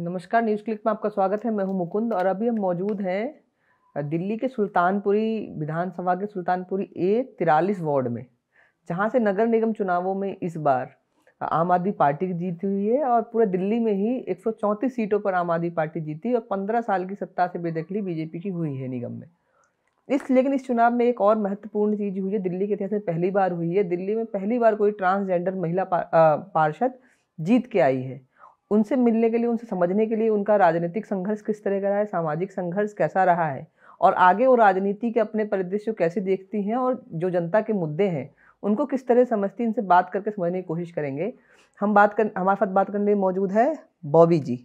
नमस्कार news click में आपका स्वागत है मैं हूं मुकुंद और अभी हम मौजूद हैं दिल्ली के सुल्तानपुरी विधानसभा के सुल्तानपुरी ए तिरालीस वार्ड में जहां से नगर निगम चुनावों में इस बार आम आदमी पार्टी की जीत हुई है और पूरे दिल्ली में ही एक सीटों पर आम आदमी पार्टी जीती और पंद्रह साल की सत्ता से बेदखली बीजेपी की हुई है निगम में इस लेकिन इस चुनाव में एक और महत्वपूर्ण चीज़ हुई है दिल्ली के इतिहास में पहली बार हुई है दिल्ली में पहली बार कोई ट्रांसजेंडर महिला पार्षद जीत के आई है उनसे मिलने के लिए उनसे समझने के लिए उनका राजनीतिक संघर्ष किस तरह का रहा है सामाजिक संघर्ष कैसा रहा है और आगे वो राजनीति के अपने परिदृश्य कैसे देखती हैं और जो जनता के मुद्दे हैं उनको किस तरह समझती इनसे बात करके समझने की कोशिश करेंगे हम बात कर हमारे साथ बात करने मौजूद है बॉबी जी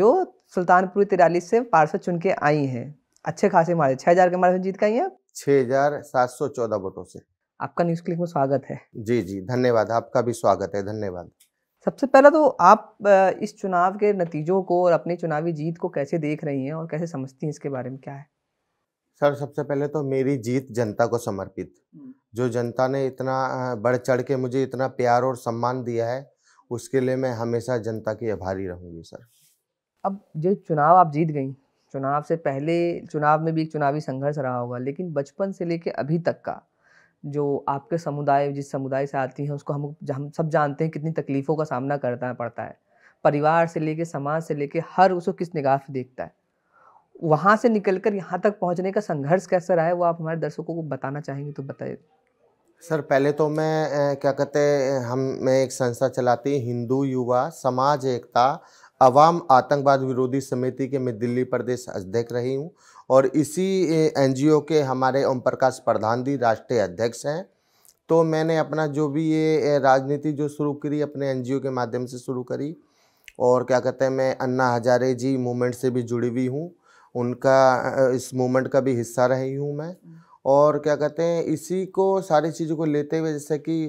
जो सुल्तानपुर तिरालीस से पार्षद चुन के आई हैं अच्छे खासे मारे छः हज़ार के मारे जीत के आई हैं छः हज़ार सात सौ चौदह वोटों से आपका न्यूज़ क्लिक में स्वागत है जी जी धन्यवाद आपका भी स्वागत है धन्यवाद सबसे पहला तो आप इस चुनाव के नतीजों को और अपनी चुनावी जीत को कैसे देख रही हैं और कैसे समझती हैं इसके बारे में क्या है सर सबसे पहले तो मेरी जीत जनता को समर्पित हम्म। जो जनता ने इतना बढ़ चढ़ के मुझे इतना प्यार और सम्मान दिया है उसके लिए मैं हमेशा जनता की आभारी रहूँगी सर अब जो चुनाव आप जीत गई चुनाव से पहले चुनाव में भी एक चुनावी संघर्ष रहा होगा लेकिन बचपन से लेके अभी तक का जो आपके समुदाय जिस समुदाय से आती हैं उसको हम हम सब जानते हैं कितनी तकलीफ़ों का सामना करना पड़ता है परिवार से लेके समाज से लेके हर उसको किस निगाह से देखता है वहाँ से निकल कर यहाँ तक पहुँचने का संघर्ष कैसा रहा है वो आप हमारे दर्शकों को बताना चाहेंगे तो बताइए सर पहले तो मैं क्या कहते हैं हम मैं एक संस्था चलाती हिंदू युवा समाज एकता अवाम आतंकवाद विरोधी समिति के मैं दिल्ली प्रदेश अध्यक्ष रही हूँ और इसी एनजीओ के हमारे ओम प्रकाश प्रधान जी राष्ट्रीय अध्यक्ष हैं तो मैंने अपना जो भी ये राजनीति जो शुरू करी अपने एनजीओ के माध्यम से शुरू करी और क्या कहते हैं मैं अन्ना हजारे जी मूवमेंट से भी जुड़ी हुई हूँ उनका इस मूवमेंट का भी हिस्सा रही हूँ मैं हम्म। और क्या कहते हैं इसी को सारी चीज़ों को लेते हुए जैसे कि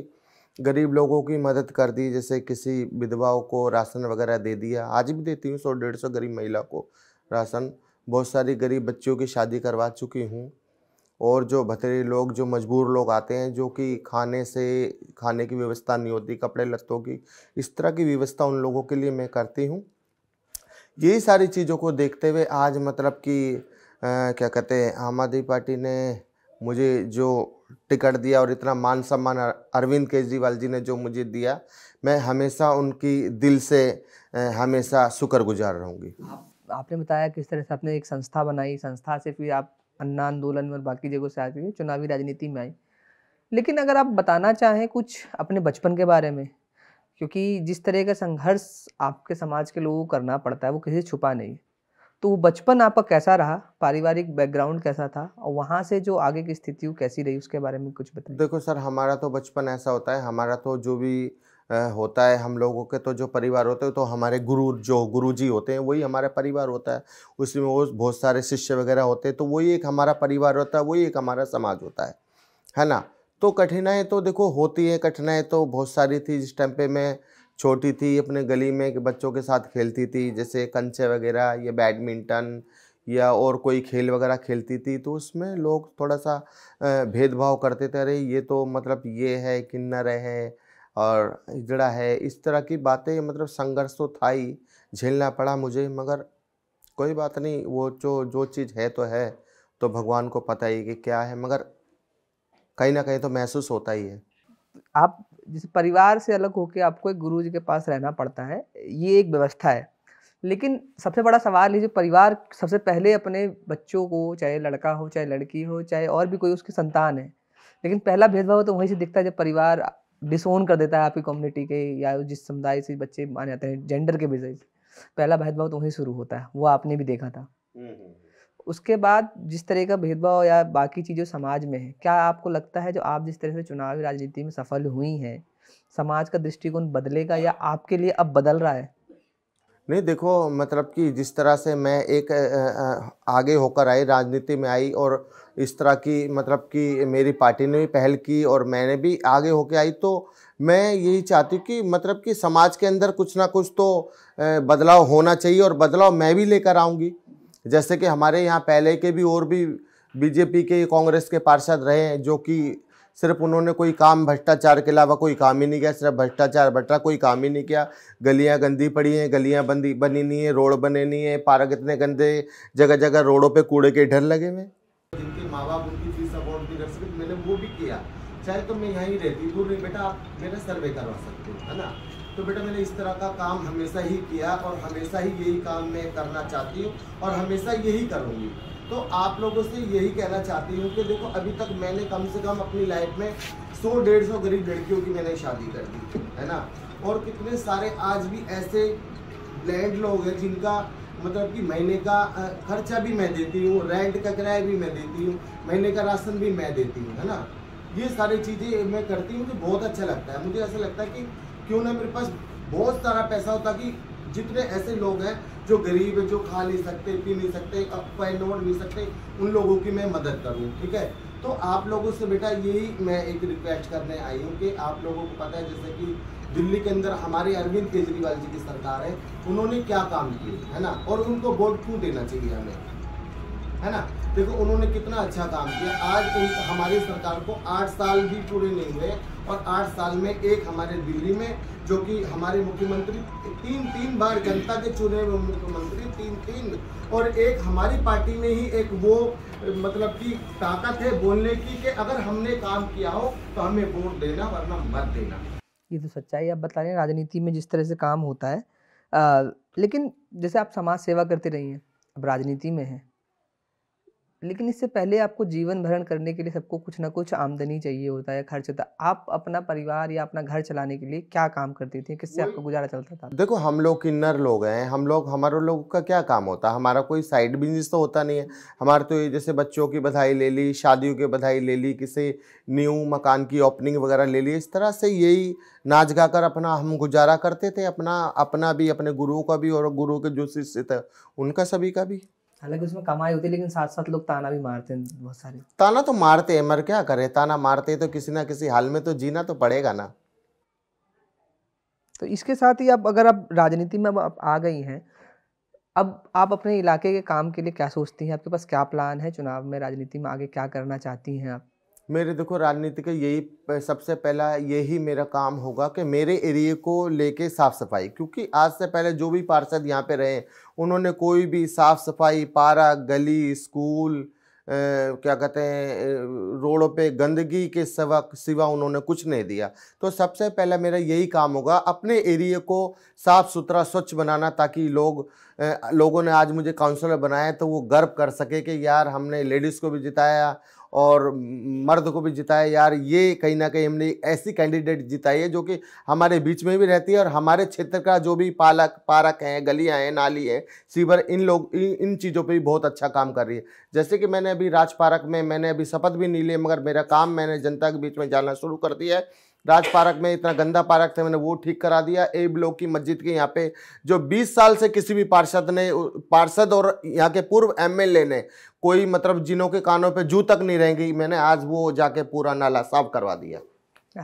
गरीब लोगों की मदद कर दी जैसे किसी विधवाओं को राशन वगैरह दे दिया आज भी देती हूँ सौ डेढ़ सौ गरीब महिला को राशन बहुत सारी गरीब बच्चियों की शादी करवा चुकी हूँ और जो भतरे लोग जो मजबूर लोग आते हैं जो कि खाने से खाने की व्यवस्था नहीं होती कपड़े लत्तों की इस तरह की व्यवस्था उन लोगों के लिए मैं करती हूँ यही सारी चीज़ों को देखते हुए आज मतलब कि क्या कहते हैं आम आदमी पार्टी ने मुझे जो टिकट दिया और इतना मान सम्मान अरविंद केजरीवाल जी ने जो मुझे दिया मैं हमेशा उनकी दिल से हमेशा गुजार रहूँगी आप, आपने बताया किस तरह से आपने एक संस्था बनाई संस्था से फिर आप अन्ना आंदोलन और बाकी जगहों से आके चुनावी राजनीति में आई लेकिन अगर आप बताना चाहें कुछ अपने बचपन के बारे में क्योंकि जिस तरह का संघर्ष आपके समाज के लोगों को करना पड़ता है वो किसी छुपा नहीं है तो बचपन आपका कैसा रहा पारिवारिक बैकग्राउंड कैसा था और वहाँ से जो आगे की स्थिति कैसी रही उसके बारे में कुछ बताइए देखो सर हमारा तो बचपन ऐसा होता है हमारा तो जो भी होता है हम लोगों के तो जो परिवार होते हैं तो हमारे गुरु जो गुरुजी होते हैं वही हमारा परिवार होता है उसमें वो बहुत सारे शिष्य वगैरह होते हैं तो वही एक हमारा परिवार होता है वही एक हमारा समाज होता है है ना तो कठिनाई तो देखो होती है कठिनाई तो बहुत सारी थी जिस टाइम पे मैं छोटी थी अपने गली में के बच्चों के साथ खेलती थी जैसे कंचे वगैरह या बैडमिंटन या और कोई खेल वगैरह खेलती थी तो उसमें लोग थोड़ा सा भेदभाव करते थे अरे ये तो मतलब ये है किन्नर है और इजड़ा है इस तरह की बातें मतलब संघर्ष तो था ही झेलना पड़ा मुझे मगर कोई बात नहीं वो जो जो चीज़ है तो है तो भगवान को पता ही कि क्या है मगर कहीं ना कहीं तो महसूस होता ही है आप जिस परिवार से अलग होकर आपको एक गुरु जी के पास रहना पड़ता है ये एक व्यवस्था है लेकिन सबसे बड़ा सवाल ये जो परिवार सबसे पहले अपने बच्चों को चाहे लड़का हो चाहे लड़की हो चाहे और भी कोई उसकी संतान है लेकिन पहला भेदभाव तो वहीं से दिखता है जब परिवार डिसोन कर देता है आपकी कम्युनिटी के या जिस समुदाय से बच्चे माने जाते हैं जेंडर के बेसिस पहला भेदभाव तो वहीं शुरू होता है वो आपने भी देखा था हम्म, हम्म। उसके बाद जिस तरह का भेदभाव या बाकी चीज़ें समाज में है क्या आपको लगता है जो आप जिस तरह से चुनावी राजनीति में सफल हुई हैं समाज का दृष्टिकोण बदलेगा या आपके लिए अब बदल रहा है नहीं देखो मतलब कि जिस तरह से मैं एक आगे होकर आई राजनीति में आई और इस तरह की मतलब कि मेरी पार्टी ने भी पहल की और मैंने भी आगे होके आई तो मैं यही चाहती हूँ कि मतलब कि समाज के अंदर कुछ ना कुछ तो बदलाव होना चाहिए और बदलाव मैं भी लेकर आऊँगी जैसे कि हमारे यहाँ पहले के भी और भी बीजेपी के कांग्रेस के पार्षद रहे हैं जो कि सिर्फ उन्होंने कोई काम भ्रष्टाचार के अलावा कोई काम ही नहीं किया सिर्फ भ्रष्टाचार बटा कोई काम ही नहीं किया गलियां गंदी पड़ी हैं गलियां बंदी बनी नहीं है रोड बने नहीं है पार्क इतने गंदे जगह जगह रोडों पे कूड़े के ढेर लगे हुए जिनके माँ बाप उनकी चीज़ सपोर्ट भी कर सकते मैंने वो भी किया चाहे तो मैं यहीं रहती दूर नहीं बेटा आप मेरा सर्वे करवा सकते हो है ना तो बेटा मैंने इस तरह का काम हमेशा ही किया और हमेशा ही यही काम मैं करना चाहती हूँ और हमेशा यही करूँगी तो आप लोगों से यही कहना चाहती हूँ कि देखो अभी तक मैंने कम से कम अपनी लाइफ में सौ डेढ़ सौ गरीब लड़कियों की मैंने शादी कर दी है ना और कितने सारे आज भी ऐसे ब्लैंड लोग हैं जिनका मतलब कि महीने का खर्चा भी मैं देती हूँ रेंट का किराया भी मैं देती हूँ महीने का राशन भी मैं देती हूँ है ना ये सारी चीज़ें मैं करती हूँ तो बहुत अच्छा लगता है मुझे ऐसा लगता है कि क्यों ना मेरे पास बहुत सारा पैसा होता कि जितने ऐसे लोग हैं जो गरीब है जो खा नहीं सकते पी नहीं सकते नोट ओढ़ नहीं सकते उन लोगों की मैं मदद करूँ ठीक है तो आप लोगों से बेटा यही मैं एक रिक्वेस्ट करने आई हूँ कि आप लोगों को पता है जैसे कि दिल्ली के अंदर हमारे अरविंद केजरीवाल जी की सरकार है उन्होंने क्या काम किए है ना और उनको वोट क्यों देना चाहिए हमें है ना देखो उन्होंने कितना अच्छा काम किया आज उन हमारी सरकार को आठ साल भी पूरे नहीं हुए और आठ साल में एक हमारे दिल्ली में जो कि हमारे मुख्यमंत्री तीन तीन बार जनता के चुने हुए मुख्यमंत्री तीन तीन और एक हमारी पार्टी में ही एक वो मतलब कि ताकत है बोलने की कि अगर हमने काम किया हो तो हमें वोट देना वरना मत देना ये तो सच्चाई आप बता रहे हैं राजनीति में जिस तरह से काम होता है आ, लेकिन जैसे आप समाज सेवा करते रहिए अब राजनीति में हैं लेकिन इससे पहले आपको जीवन भरण करने के लिए सबको कुछ ना कुछ आमदनी चाहिए होता है खर्च होता है आप अपना परिवार या अपना घर चलाने के लिए क्या काम करती थी किससे आपका गुजारा चलता था देखो हम लोग किन्नर लोग हैं हम लोग हमारे लोगों का क्या काम होता है हमारा कोई साइड बिजनेस तो होता नहीं है हमारे तो ये जैसे बच्चों की बधाई ले ली शादियों की बधाई ले ली किसी न्यू मकान की ओपनिंग वगैरह ले ली इस तरह से यही नाच गा कर अपना हम गुजारा करते थे अपना अपना भी अपने गुरुओं का भी और गुरुओं के जो शिष्य थे उनका सभी का भी हालांकि उसमें कमाई होती है लेकिन साथ साथ लोग ताना भी मारते हैं बहुत सारे ताना तो मारते हैं मर क्या करे ताना मारते हैं तो किसी ना किसी हाल में तो जीना तो पड़ेगा ना तो इसके साथ ही आप अगर आप राजनीति में अब आ गई हैं अब आप अपने इलाके के काम के लिए क्या सोचती हैं आपके पास क्या प्लान है चुनाव में राजनीति में आगे क्या करना चाहती हैं आप मेरे देखो राजनीति का यही सबसे पहला यही मेरा काम होगा कि मेरे एरिए को लेके साफ़ सफाई क्योंकि आज से पहले जो भी पार्षद यहाँ पे रहे उन्होंने कोई भी साफ़ सफाई पारा गली स्कूल आ, क्या कहते हैं रोडों पे गंदगी के सवा सिवा उन्होंने कुछ नहीं दिया तो सबसे पहला मेरा यही काम होगा अपने एरिए को साफ़ सुथरा स्वच्छ बनाना ताकि लोग लोगों ने आज मुझे काउंसलर बनाया तो वो गर्व कर सके कि यार हमने लेडीज़ को भी जिताया और मर्द को भी जिताया यार ये कहीं ना कहीं हमने ऐसी कैंडिडेट जिताई है जो कि हमारे बीच में भी रहती है और हमारे क्षेत्र का जो भी पालक पारक हैं गलियाँ हैं नाली है सीवर इन लोग इन, इन चीज़ों पर भी बहुत अच्छा काम कर रही है जैसे कि मैंने अभी राज में मैंने अभी शपथ भी नहीं ली मगर मेरा काम मैंने जनता के बीच में जाना शुरू कर दिया है राज पार्क में इतना गंदा पार्क था मैंने वो ठीक करा दिया ए ब्लॉक की मस्जिद के यहाँ पे जो 20 साल से किसी भी पार्षद ने पार्षद और यहाँ के पूर्व एमएलए ने कोई मतलब जिनों के कानों पे जू तक नहीं रहेंगी मैंने आज वो जाके पूरा नाला साफ करवा दिया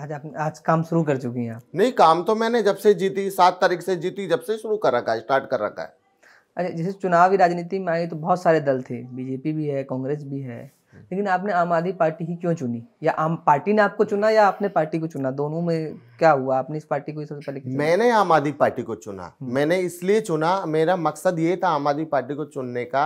आज आप आज काम शुरू कर चुकी हैं आप नहीं काम तो मैंने जब से जीती सात तारीख से जीती जब से शुरू कर रखा है स्टार्ट कर रखा है अरे जैसे चुनावी राजनीति में आई तो बहुत सारे दल थे बीजेपी भी है कांग्रेस भी है लेकिन आपने आम आदमी पार्टी ही क्यों चुनी या आम पार्टी ने आपको चुना या आपने पार्टी को चुना दोनों में क्या हुआ आपने इस पार्टी को सबसे पहले मैंने आम आदमी पार्टी को चुना हम्म। मैंने इसलिए चुना मेरा मकसद ये था आम आदमी पार्टी को चुनने का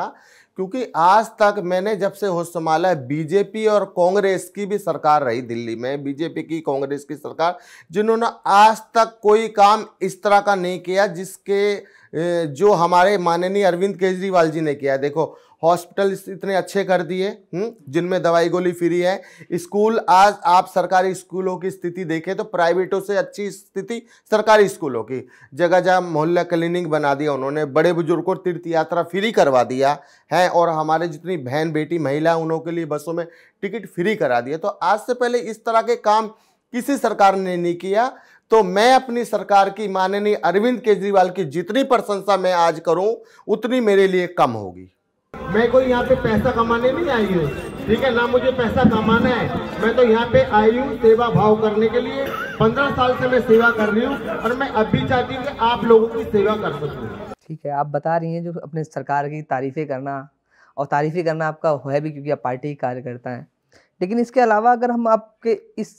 क्योंकि आज तक मैंने जब से होश संभाला है बीजेपी और कांग्रेस की भी सरकार रही दिल्ली में बीजेपी की कांग्रेस की सरकार जिन्होंने आज तक कोई काम इस तरह का नहीं किया जिसके जो हमारे माननीय अरविंद केजरीवाल जी ने किया देखो हॉस्पिटल इतने अच्छे कर दिए हम्म, जिनमें दवाई गोली फ्री है स्कूल आज आप सरकारी स्कूलों की स्थिति देखें तो प्राइवेटों से अच्छी स्थिति सरकारी स्कूलों की जगह जगह मोहल्ला क्लिनिक बना दिया उन्होंने बड़े बुजुर्ग को तीर्थ यात्रा फ्री करवा दिया है और हमारे जितनी बहन बेटी महिला उनके लिए बसों में टिकट फ्री करा दिया तो आज से पहले इस तरह के काम किसी सरकार ने नहीं किया तो मैं अपनी सरकार की माननीय अरविंद केजरीवाल की जितनी प्रशंसा मैं आज करूं उतनी मेरे लिए कम होगी मैं कोई यहाँ पे पैसा कमाने नहीं आई हूँ ठीक है ना मुझे पैसा कमाना है मैं तो यहाँ पे आई हूँ सेवा भाव करने के लिए पंद्रह साल से मैं सेवा कर रही हूँ और मैं अब भी चाहती हूँ कि आप लोगों की सेवा कर सकूँ ठीक है आप बता रही हैं जो अपने सरकार की तारीफें करना और तारीफें करना आपका है भी क्योंकि आप पार्टी कार्यकर्ता हैं लेकिन इसके अलावा अगर हम आपके इस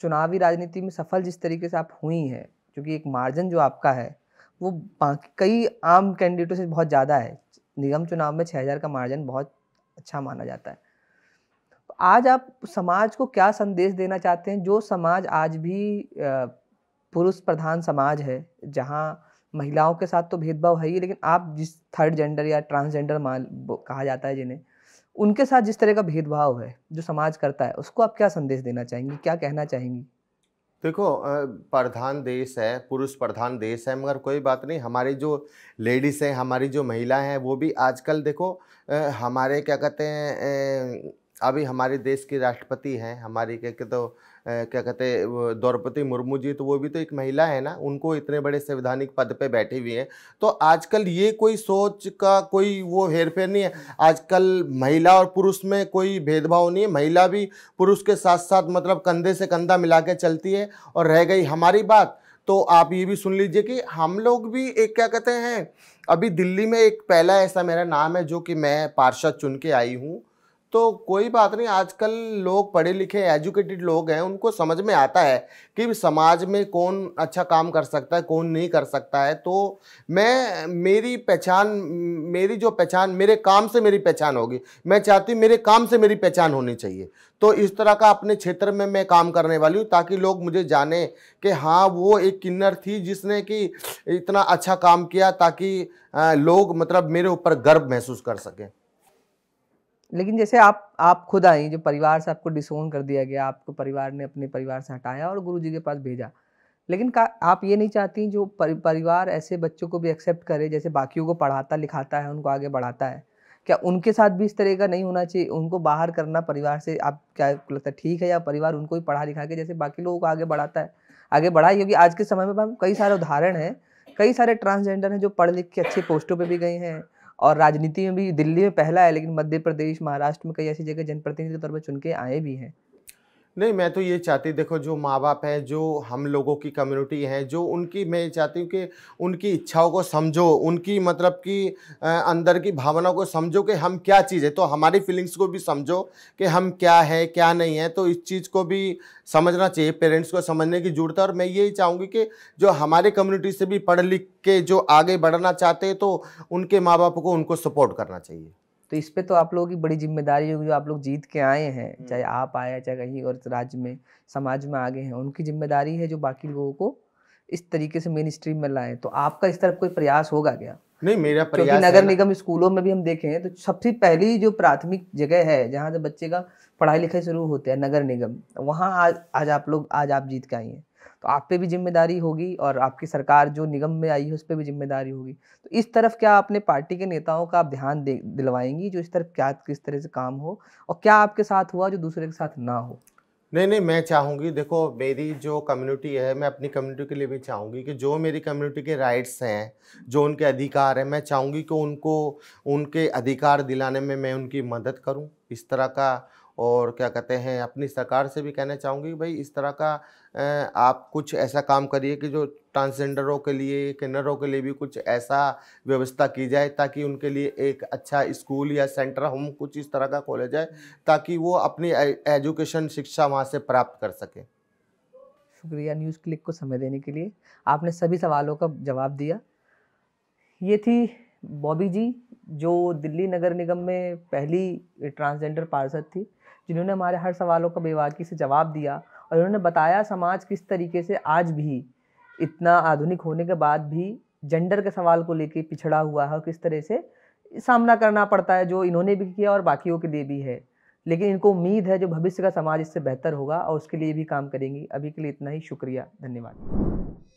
चुनावी राजनीति में सफल जिस तरीके से आप हुई हैं क्योंकि एक मार्जिन जो आपका है वो बाकी कई आम कैंडिडेटों से बहुत ज़्यादा है निगम चुनाव में छः का मार्जिन बहुत अच्छा माना जाता है आज आप समाज को क्या संदेश देना चाहते हैं जो समाज आज भी पुरुष प्रधान समाज है जहाँ महिलाओं के साथ तो भेदभाव है ही लेकिन आप जिस थर्ड जेंडर या ट्रांसजेंडर मान कहा जाता है जिन्हें उनके साथ जिस तरह का भेदभाव है जो समाज करता है उसको आप क्या संदेश देना चाहेंगी क्या कहना चाहेंगी देखो प्रधान देश है पुरुष प्रधान देश है मगर कोई बात नहीं हमारी जो लेडीज़ हैं हमारी जो महिला हैं वो भी आजकल देखो हमारे क्या कहते हैं अभी हमारे देश की राष्ट्रपति हैं हमारी क्या कहते तो क्या कहते हैं द्रौपदी मुर्मू जी तो वो भी तो एक महिला है ना उनको इतने बड़े संवैधानिक पद पे बैठी हुई हैं तो आजकल ये कोई सोच का कोई वो हेरफेर नहीं है आजकल महिला और पुरुष में कोई भेदभाव नहीं है महिला भी पुरुष के साथ साथ मतलब कंधे से कंधा मिला के चलती है और रह गई हमारी बात तो आप ये भी सुन लीजिए कि हम लोग भी एक क्या कहते हैं अभी दिल्ली में एक पहला ऐसा मेरा नाम है जो कि मैं पार्षद चुन के आई हूँ तो कोई बात नहीं आजकल लोग पढ़े लिखे एजुकेटेड लोग हैं उनको समझ में आता है कि समाज में कौन अच्छा काम कर सकता है कौन नहीं कर सकता है तो मैं मेरी पहचान मेरी जो पहचान मेरे काम से मेरी पहचान होगी मैं चाहती हूँ मेरे काम से मेरी पहचान होनी चाहिए तो इस तरह का अपने क्षेत्र में मैं काम करने वाली हूँ ताकि लोग मुझे जाने कि हाँ वो एक किन्नर थी जिसने कि इतना अच्छा काम किया ताकि लोग मतलब मेरे ऊपर गर्व महसूस कर सकें लेकिन जैसे आप आप खुद आई जो परिवार से आपको डिसोन कर दिया गया आपको परिवार ने अपने परिवार से हटाया और गुरु जी के पास भेजा लेकिन का आप ये नहीं चाहती जो परि, परिवार ऐसे बच्चों को भी एक्सेप्ट करे जैसे बाकियों को पढ़ाता लिखाता है उनको आगे बढ़ाता है क्या उनके साथ भी इस तरह का नहीं होना चाहिए उनको बाहर करना परिवार से आप क्या लगता है ठीक है या परिवार उनको भी पढ़ा लिखा के जैसे बाकी लोगों को आगे बढ़ाता है आगे बढ़ाए क्योंकि आज के समय में कई सारे उदाहरण हैं कई सारे ट्रांसजेंडर हैं जो पढ़ लिख के अच्छी पोस्टों पर भी गए हैं और राजनीति में भी दिल्ली में पहला है लेकिन मध्य प्रदेश महाराष्ट्र में कई ऐसी जगह जनप्रतिनिधि के तौर पर चुन के आए भी हैं नहीं मैं तो ये चाहती देखो जो माँ बाप हैं जो हम लोगों की कम्युनिटी है जो उनकी मैं चाहती हूँ कि उनकी इच्छाओं को समझो उनकी मतलब कि अंदर की भावनाओं को समझो कि हम क्या चीज़ है तो हमारी फीलिंग्स को भी समझो कि हम क्या है क्या नहीं है तो इस चीज़ को भी समझना चाहिए पेरेंट्स को समझने की जरूरत है और मैं यही चाहूँगी कि जो हमारे कम्युनिटी से भी पढ़ लिख के जो आगे बढ़ना चाहते हैं तो उनके माँ बाप को उनको सपोर्ट करना चाहिए तो इस पर तो आप लोगों की बड़ी जिम्मेदारी होगी जो आप लोग जीत के आए हैं चाहे आप आए चाहे कहीं और राज्य में समाज में आगे हैं उनकी जिम्मेदारी है जो बाकी लोगों को इस तरीके से मेन स्ट्रीम में लाएं तो आपका इस तरफ कोई प्रयास होगा क्या नहीं मेरा क्योंकि नगर निगम स्कूलों में भी हम देखें तो सबसे पहली जो प्राथमिक जगह है जहाँ से बच्चे का पढ़ाई लिखाई शुरू होते हैं नगर निगम वहाँ आज आज आप लोग आज आप जीत के आई हैं तो आप पे भी जिम्मेदारी होगी और आपकी सरकार जो निगम में आई है उस पर भी जिम्मेदारी होगी तो इस तरफ क्या अपने पार्टी के नेताओं का आप ध्यान दे दिलवाएंगी जो इस तरफ क्या किस तरह से काम हो और क्या आपके साथ हुआ जो दूसरे के साथ ना हो नहीं नहीं मैं चाहूँगी देखो मेरी जो कम्युनिटी है मैं अपनी कम्युनिटी के लिए भी चाहूँगी कि जो मेरी कम्युनिटी के राइट्स हैं जो उनके अधिकार हैं मैं चाहूँगी कि उनको उनके अधिकार दिलाने में मैं उनकी मदद करूँ इस तरह का और क्या कहते हैं अपनी सरकार से भी कहना चाहूँगी भाई इस तरह का आप कुछ ऐसा काम करिए कि जो ट्रांसजेंडरों के लिए किन्नरों के लिए भी कुछ ऐसा व्यवस्था की जाए ताकि उनके लिए एक अच्छा स्कूल या सेंटर होम कुछ इस तरह का खोला जाए ताकि वो अपनी एजुकेशन शिक्षा वहाँ से प्राप्त कर सकें शुक्रिया न्यूज़ क्लिक को समय देने के लिए आपने सभी सवालों का जवाब दिया ये थी बॉबी जी जो दिल्ली नगर निगम में पहली ट्रांसजेंडर पार्षद थी जिन्होंने हमारे हर सवालों का बेबाकी से जवाब दिया और उन्होंने बताया समाज किस तरीके से आज भी इतना आधुनिक होने के बाद भी जेंडर के सवाल को लेकर पिछड़ा हुआ है और किस तरह से सामना करना पड़ता है जो इन्होंने भी किया और बाकियों के लिए भी है लेकिन इनको उम्मीद है जो भविष्य का समाज इससे बेहतर होगा और उसके लिए भी काम करेंगी अभी के लिए इतना ही शुक्रिया धन्यवाद